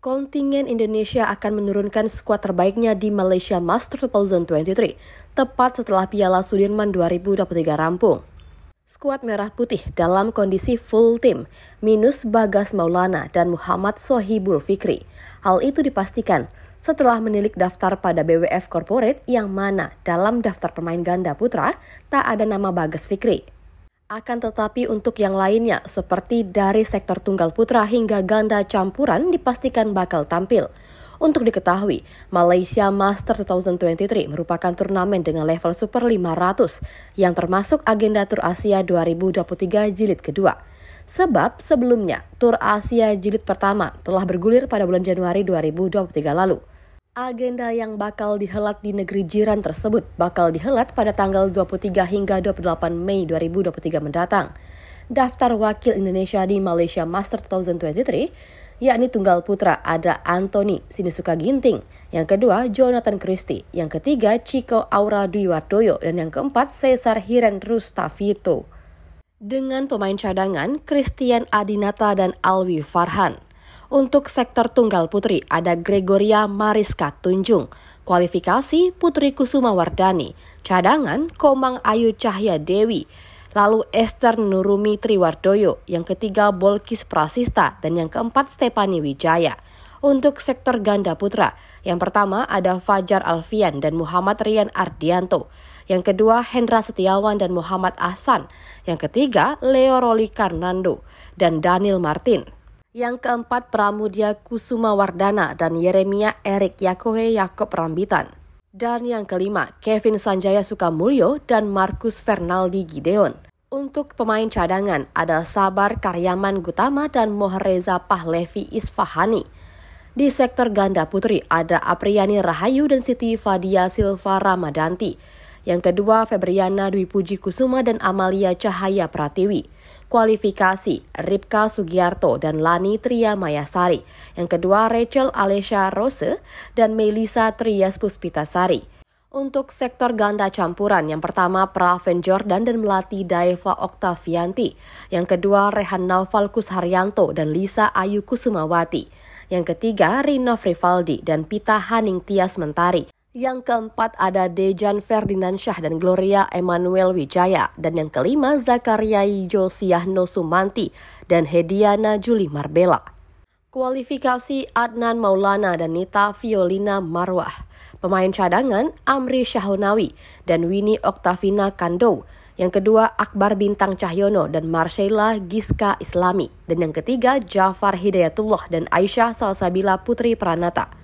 Kontingen Indonesia akan menurunkan skuad terbaiknya di Malaysia Master 2023, tepat setelah Piala Sudirman 2023 rampung. Skuad Merah Putih dalam kondisi full team minus Bagas Maulana dan Muhammad Sohibul Fikri. Hal itu dipastikan setelah menilik daftar pada BWF Corporate yang mana dalam daftar pemain ganda putra tak ada nama Bagas Fikri. Akan tetapi untuk yang lainnya, seperti dari sektor tunggal putra hingga ganda campuran dipastikan bakal tampil. Untuk diketahui, Malaysia Master 2023 merupakan turnamen dengan level Super 500 yang termasuk agenda Tur Asia 2023 jilid kedua. Sebab sebelumnya, Tur Asia jilid pertama telah bergulir pada bulan Januari 2023 lalu. Agenda yang bakal dihelat di negeri jiran tersebut bakal dihelat pada tanggal 23 hingga 28 Mei 2023 mendatang. Daftar wakil Indonesia di Malaysia Master 2023 yakni tunggal putra ada Anthony Sinisuka Ginting, yang kedua Jonathan Christie, yang ketiga Chico Aura Dwi dan yang keempat Cesar Hiren Rustavito. Dengan pemain cadangan Christian Adinata dan Alwi Farhan. Untuk sektor tunggal putri ada Gregoria Mariska Tunjung, kualifikasi Putri Kusuma Wardani, cadangan Komang Ayu Cahya Dewi, lalu Esther Nurumi Triwardoyo, yang ketiga Bolkis Prasista, dan yang keempat Stepani Wijaya. Untuk sektor ganda putra, yang pertama ada Fajar Alfian dan Muhammad Rian Ardianto, yang kedua Hendra Setiawan dan Muhammad Ahsan, yang ketiga Leo Roli Karnando dan Daniel Martin. Yang keempat Pramudia Kusuma Wardana dan Yeremia Erik Yakohe Yakob Rambitan. Dan yang kelima Kevin Sanjaya Sukamulyo dan Markus Fernaldi Gideon. Untuk pemain cadangan ada Sabar Karyaman Gutama dan Mohreza Pahlevi Isfahani. Di sektor ganda putri ada Apriani Rahayu dan Siti Fadia Silva Ramadanti. Yang kedua Febriana Dwi Puji Kusuma dan Amalia Cahaya Pratiwi kualifikasi Ripka Sugiarto dan Lani Tria Mayasari. Yang kedua Rachel Alesha Rose dan Melisa Trias Puspitasari. Untuk sektor ganda campuran, yang pertama Praven Jordan dan Melati Daeva Oktavianti. Yang kedua Rehan Naufal Kusharyanto dan Lisa Ayu Kusumawati. Yang ketiga Rino Frivaldi dan Pita Haning Tias Mentari. Yang keempat ada Dejan Ferdinand Syah dan Gloria Emanuel Wijaya. Dan yang kelima Zakaria Josiah Sumanti dan Hediana Juli Marbella. Kualifikasi Adnan Maulana dan Nita Violina Marwah. Pemain cadangan Amri Syahonawi dan Winnie Oktavina Kando. Yang kedua Akbar Bintang Cahyono dan Marcella Giska Islami. Dan yang ketiga Jafar Hidayatullah dan Aisyah Salsabila Putri Pranata.